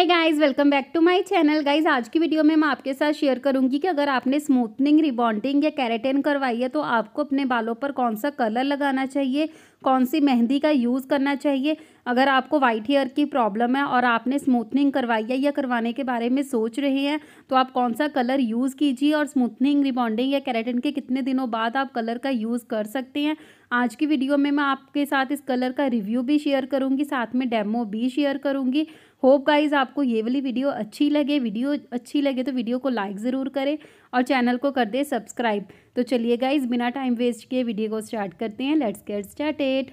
hi guys welcome back to my channel guys आज की video में मैं आपके साथ शेयर करूंगी कि अगर आपने स्मूथनिंग रिबॉन्डिंग या कैरेटिन करवाई है तो आपको अपने बालों पर कौन सा कलर लगाना चाहिए कौन सी मेहंदी का यूज़ करना चाहिए अगर आपको वाइट हेयर की प्रॉब्लम है और आपने स्मूथनिंग करवाई है या करवाने के बारे में सोच रहे हैं तो आप कौन सा कलर यूज़ कीजिए और स्मूथनिंग रिबॉन्डिंग या कैरेटिन के कितने दिनों बाद आप कलर का यूज़ कर सकते हैं आज की वीडियो में मैं आपके साथ इस कलर का रिव्यू भी शेयर करूँगी साथ में डेमो भी शेयर करूँगी होप गाइज आपको ये वाली वीडियो अच्छी लगे वीडियो अच्छी लगे तो वीडियो को लाइक ज़रूर करें और चैनल को कर दे सब्सक्राइब तो चलिए गाइज बिना टाइम वेस्ट किए वीडियो को स्टार्ट करते हैं लेट्स गेट स्टार्टेड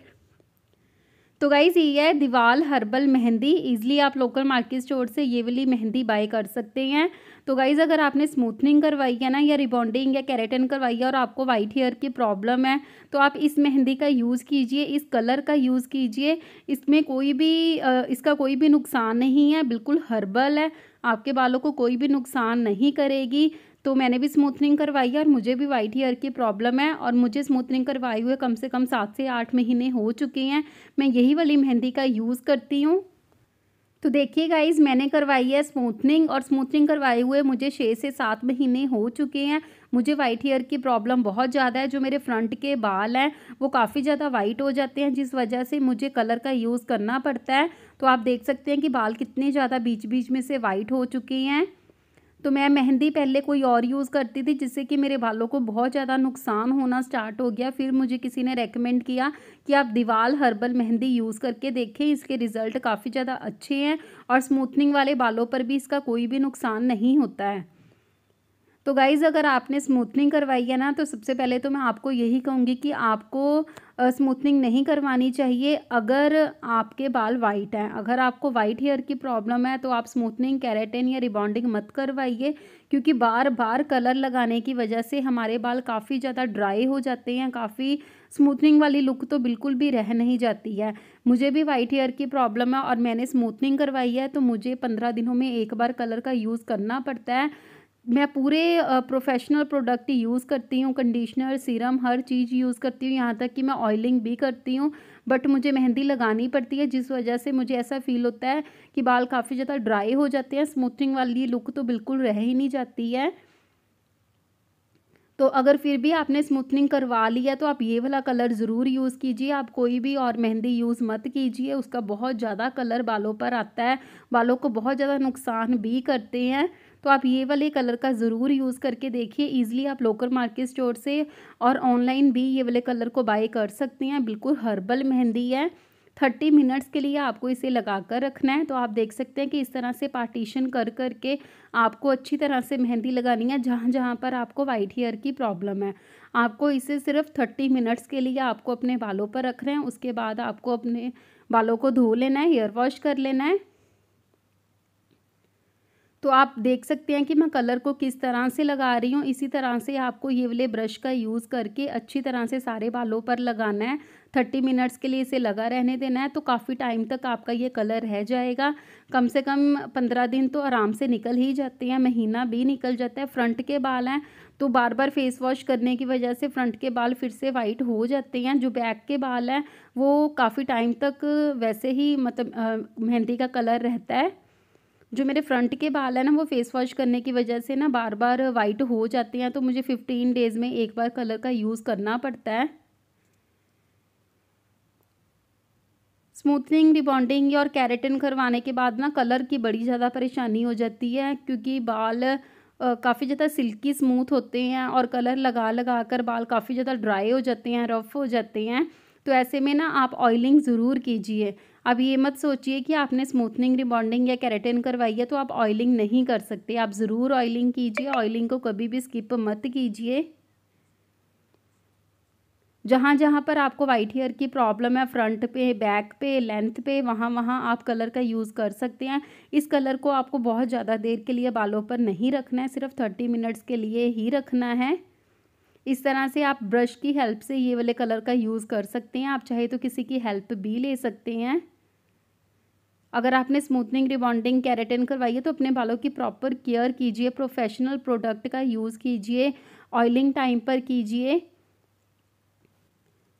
तो गाइज़ ये है दीवाल हर्बल मेहंदी ईजिली आप लोकल मार्केट स्टोर से ये वाली मेहंदी बाय कर सकते हैं तो गाइज़ अगर आपने स्मूथनिंग करवाई है ना या रिबॉन्डिंग या कैरेटन करवाई है और आपको वाइट हेयर की प्रॉब्लम है तो आप इस मेहंदी का यूज़ कीजिए इस कलर का यूज़ कीजिए इसमें कोई भी इसका कोई भी नुकसान नहीं है बिल्कुल हर्बल है आपके बालों को कोई भी नुकसान नहीं करेगी तो मैंने भी स्मूथनिंग करवाई है और मुझे भी वाइट हेयर की प्रॉब्लम है और मुझे स्मूथनिंग करवाए हुए कम से कम सात से आठ महीने हो चुके हैं मैं यही वाली मेहंदी का यूज़ करती हूँ तो देखिए गाइज मैंने करवाई है स्मूथनिंग और स्मूथनिंग करवाए हुए मुझे छः से सात महीने हो चुके हैं मुझे वाइट हेयर की प्रॉब्लम बहुत ज़्यादा है जो मेरे फ्रंट के बाल हैं वो काफ़ी ज़्यादा वाइट हो जाते हैं जिस वजह से मुझे कलर का यूज़ करना पड़ता है तो आप देख सकते हैं कि बाल कितने ज़्यादा बीच बीच में से वाइट हो चुके हैं तो मैं मेहंदी पहले कोई और यूज़ करती थी जिससे कि मेरे बालों को बहुत ज़्यादा नुकसान होना स्टार्ट हो गया फिर मुझे किसी ने रेकमेंड किया कि आप दीवाल हर्बल मेहंदी यूज़ करके देखें इसके रिज़ल्ट काफ़ी ज़्यादा अच्छे हैं और स्मूथनिंग वाले बालों पर भी इसका कोई भी नुकसान नहीं होता है तो गाइज़ अगर आपने स्मूथनिंग करवाई है ना तो सबसे पहले तो मैं आपको यही कहूँगी कि आपको स्मूथनिंग नहीं करवानी चाहिए अगर आपके बाल वाइट हैं अगर आपको वाइट हेयर की प्रॉब्लम है तो आप स्मूथनिंग कैरेटिन या रिबॉन्डिंग मत करवाइए क्योंकि बार बार कलर लगाने की वजह से हमारे बाल काफ़ी ज़्यादा ड्राई हो जाते हैं काफ़ी स्मूथनिंग वाली लुक तो बिल्कुल भी रह नहीं जाती है मुझे भी वाइट हेयर की प्रॉब्लम है और मैंने स्मूथनिंग करवाई है तो मुझे पंद्रह दिनों में एक बार कलर का यूज़ करना पड़ता है मैं पूरे प्रोफेशनल प्रोडक्ट यूज़ करती हूँ कंडीशनर सीरम हर चीज़ यूज़ करती हूँ यहाँ तक कि मैं ऑयलिंग भी करती हूँ बट मुझे मेहंदी लगानी पड़ती है जिस वजह से मुझे ऐसा फील होता है कि बाल काफ़ी ज़्यादा ड्राई हो जाते हैं स्मूथनिंग वाली लुक तो बिल्कुल रह ही नहीं जाती है तो अगर फिर भी आपने स्मूथनिंग करवा ली है तो आप ये वाला कलर ज़रूर यूज़ कीजिए आप कोई भी और मेहंदी यूज़ मत कीजिए उसका बहुत ज़्यादा कलर बालों पर आता है बालों को बहुत ज़्यादा नुकसान भी करते हैं तो आप ये वाले कलर का ज़रूर यूज़ करके देखिए ईजिली आप लोकल मार्केट स्टोर से और ऑनलाइन भी ये वाले कलर को बाई कर सकते हैं बिल्कुल हर्बल मेहंदी है थर्टी मिनट्स के लिए आपको इसे लगा कर रखना है तो आप देख सकते हैं कि इस तरह से पार्टीशन कर कर के आपको अच्छी तरह से मेहंदी लगानी है जहाँ जहाँ पर आपको वाइट हेयर की प्रॉब्लम है आपको इसे सिर्फ थर्टी मिनट्स के लिए आपको अपने बालों पर रख रहे हैं उसके बाद आपको अपने बालों को धो लेना है हेयर वॉश कर लेना है तो आप देख सकते हैं कि मैं कलर को किस तरह से लगा रही हूँ इसी तरह से आपको ये वाले ब्रश का यूज़ करके अच्छी तरह से सारे बालों पर लगाना है थर्टी मिनट्स के लिए इसे लगा रहने देना है तो काफ़ी टाइम तक आपका ये कलर रह जाएगा कम से कम पंद्रह दिन तो आराम से निकल ही जाते हैं महीना भी निकल जाता है फ्रंट के बाल हैं तो बार बार फेस वॉश करने की वजह से फ्रंट के बाल फिर से वाइट हो जाते हैं जो बैक के बाल हैं वो काफ़ी टाइम तक वैसे ही मतलब मेहंदी का कलर रहता है जो मेरे फ्रंट के बाल है ना वो फेस वॉश करने की वजह से ना बार बार वाइट हो जाते हैं तो मुझे फिफ्टीन डेज़ में एक बार कलर का यूज़ करना पड़ता है स्मूथनिंग रिबॉन्डिंग और कैरेटिन करवाने के बाद ना कलर की बड़ी ज़्यादा परेशानी हो जाती है क्योंकि बाल काफ़ी ज़्यादा सिल्की स्मूथ होते हैं और कलर लगा लगा कर बाल काफ़ी ज़्यादा ड्राई हो जाते हैं रफ़ हो जाते हैं तो ऐसे में ना आप ऑयलिंग ज़रूर कीजिए अब ये मत सोचिए कि आपने स्मूथनिंग रिबॉन्डिंग या कैरेटिन करवाई है तो आप ऑयलिंग नहीं कर सकते आप ज़रूर ऑयलिंग कीजिए ऑयलिंग को कभी भी स्किप मत कीजिए जहाँ जहाँ पर आपको वाइट हेयर की प्रॉब्लम है फ्रंट पे बैक पे लेंथ पे वहाँ वहाँ आप कलर का यूज़ कर सकते हैं इस कलर को आपको बहुत ज़्यादा देर के लिए बालों पर नहीं रखना है सिर्फ थर्टी मिनट्स के लिए ही रखना है इस तरह से आप ब्रश की हेल्प से ये वाले कलर का यूज़ कर सकते हैं आप चाहे तो किसी की हेल्प भी ले सकते हैं अगर आपने स्मूथनिंग रिबॉन्डिंग कैरेटिन करवाई है तो अपने बालों की प्रॉपर केयर कीजिए प्रोफेशनल प्रोडक्ट का यूज़ कीजिए ऑयलिंग टाइम पर कीजिए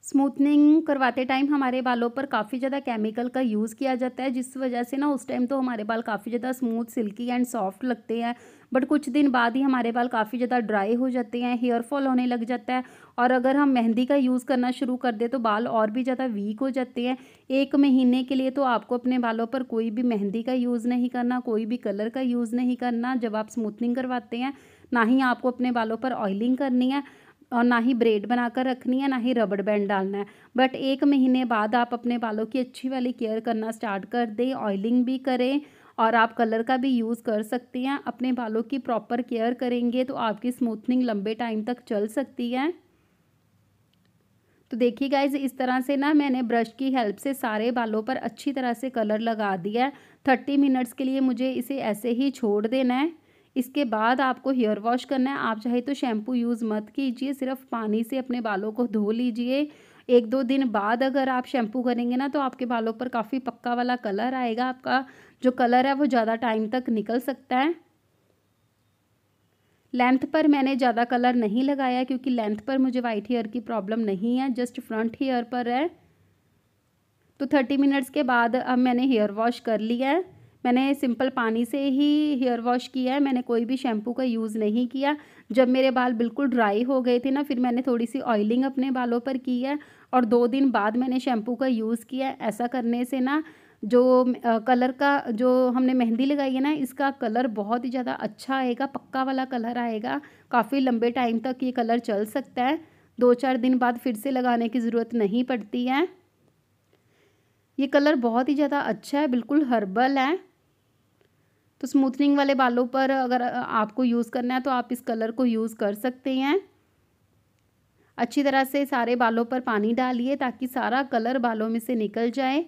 स्मूथनिंग करवाते टाइम हमारे बालों पर काफ़ी ज़्यादा केमिकल का यूज़ किया जाता है जिस वजह से ना उस टाइम तो हमारे बाल काफ़ी ज़्यादा स्मूथ सिल्की एंड सॉफ्ट लगते हैं बट कुछ दिन बाद ही हमारे बाल काफ़ी ज़्यादा ड्राई हो जाते हैं हेयर फॉल होने लग जाता है और अगर हम मेहंदी का यूज़ करना शुरू कर दें तो बाल और भी ज़्यादा वीक हो जाते हैं एक महीने के लिए तो आपको अपने बालों पर कोई भी मेहंदी का यूज़ नहीं करना कोई भी कलर का यूज़ नहीं करना जब आप स्मूथनिंग करवाते हैं ना ही आपको अपने बालों पर ऑयलिंग करनी है और ना ही ब्रेड बनाकर रखनी है ना ही रबड़ बैंड डालना है बट एक महीने बाद आप अपने बालों की अच्छी वाली केयर करना स्टार्ट कर दें ऑयलिंग भी करें और आप कलर का भी यूज़ कर सकते हैं अपने बालों की प्रॉपर केयर करेंगे तो आपकी स्मूथनिंग लंबे टाइम तक चल सकती है तो देखिए गाइज इस तरह से ना मैंने ब्रश की हेल्प से सारे बालों पर अच्छी तरह से कलर लगा दिया है थर्टी मिनट्स के लिए मुझे इसे ऐसे ही छोड़ देना है इसके बाद आपको हेयर वॉश करना है आप चाहे तो शैम्पू यूज़ मत कीजिए सिर्फ पानी से अपने बालों को धो लीजिए एक दो दिन बाद अगर आप शैम्पू करेंगे ना तो आपके बालों पर काफ़ी पक्का वाला कलर आएगा आपका जो कलर है वो ज़्यादा टाइम तक निकल सकता है लेंथ पर मैंने ज़्यादा कलर नहीं लगाया क्योंकि लेंथ पर मुझे वाइट हेयर की प्रॉब्लम नहीं है जस्ट फ्रंट हेयर पर है तो थर्टी मिनट्स के बाद अब मैंने हेयर वॉश कर लिया है मैंने सिंपल पानी से ही हेयर वॉश किया है मैंने कोई भी शैम्पू का यूज़ नहीं किया जब मेरे बाल बिल्कुल ड्राई हो गए थे ना फिर मैंने थोड़ी सी ऑयलिंग अपने बालों पर की है और दो दिन बाद मैंने शैम्पू का यूज़ किया ऐसा करने से ना जो आ, कलर का जो हमने मेहंदी लगाई है ना इसका कलर बहुत ही ज़्यादा अच्छा आएगा पक्का वाला कलर आएगा काफ़ी लंबे टाइम तक ये कलर चल सकता है दो चार दिन बाद फिर से लगाने की ज़रूरत नहीं पड़ती है ये कलर बहुत ही ज़्यादा अच्छा है बिल्कुल हर्बल है तो स्मूथनिंग वाले बालों पर अगर आपको यूज़ करना है तो आप इस कलर को यूज़ कर सकते हैं अच्छी तरह से सारे बालों पर पानी डालिए ताकि सारा कलर बालों में से निकल जाए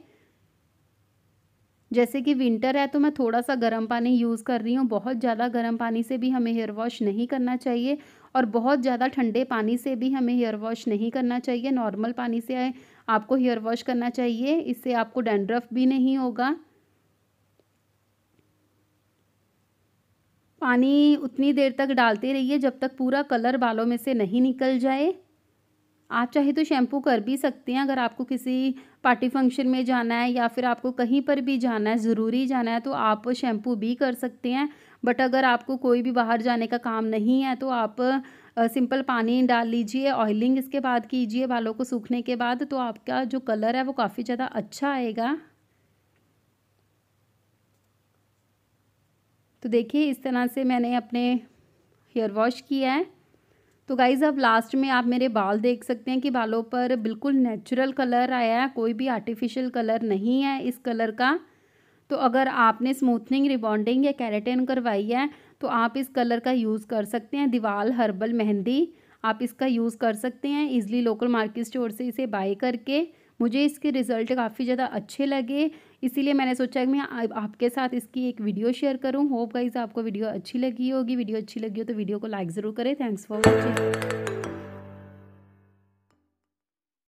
जैसे कि विंटर है तो मैं थोड़ा सा गर्म पानी यूज़ कर रही हूँ बहुत ज़्यादा गर्म पानी से भी हमें हेयर वॉश नहीं करना चाहिए और बहुत ज़्यादा ठंडे पानी से भी हमें हेयर वॉश नहीं करना चाहिए नॉर्मल पानी से आपको हेयर वॉश करना चाहिए इससे आपको डैंड्रफ भी नहीं होगा पानी उतनी देर तक डालते रहिए जब तक पूरा कलर बालों में से नहीं निकल जाए आप चाहे तो शैम्पू कर भी सकते हैं अगर आपको किसी पार्टी फंक्शन में जाना है या फिर आपको कहीं पर भी जाना है ज़रूरी जाना है तो आप शैम्पू भी कर सकते हैं बट अगर आपको कोई भी बाहर जाने का काम नहीं है तो आप सिंपल पानी डाल लीजिए ऑयलिंग इसके बाद कीजिए बालों को सूखने के बाद तो आपका जो कलर है वो काफ़ी ज़्यादा अच्छा आएगा तो देखिए इस तरह से मैंने अपने हेयर वॉश किया है तो गाइज़ अब लास्ट में आप मेरे बाल देख सकते हैं कि बालों पर बिल्कुल नेचुरल कलर आया है कोई भी आर्टिफिशियल कलर नहीं है इस कलर का तो अगर आपने स्मूथनिंग रिबॉन्डिंग या कैरेटिन करवाई है तो आप इस कलर का यूज़ कर सकते हैं दीवाल हर्बल मेहंदी आप इसका यूज़ कर सकते हैं इजली लोकल मार्केट स्टोर से इसे बाई करके मुझे इसके रिज़ल्ट काफ़ी ज़्यादा अच्छे लगे इसीलिए मैंने सोचा कि मैं आपके साथ इसकी एक वीडियो शेयर करूँ होप गाइज आपको वीडियो अच्छी लगी होगी वीडियो अच्छी लगी हो तो वीडियो को लाइक ज़रूर करें थैंक्स फॉर वॉचिंग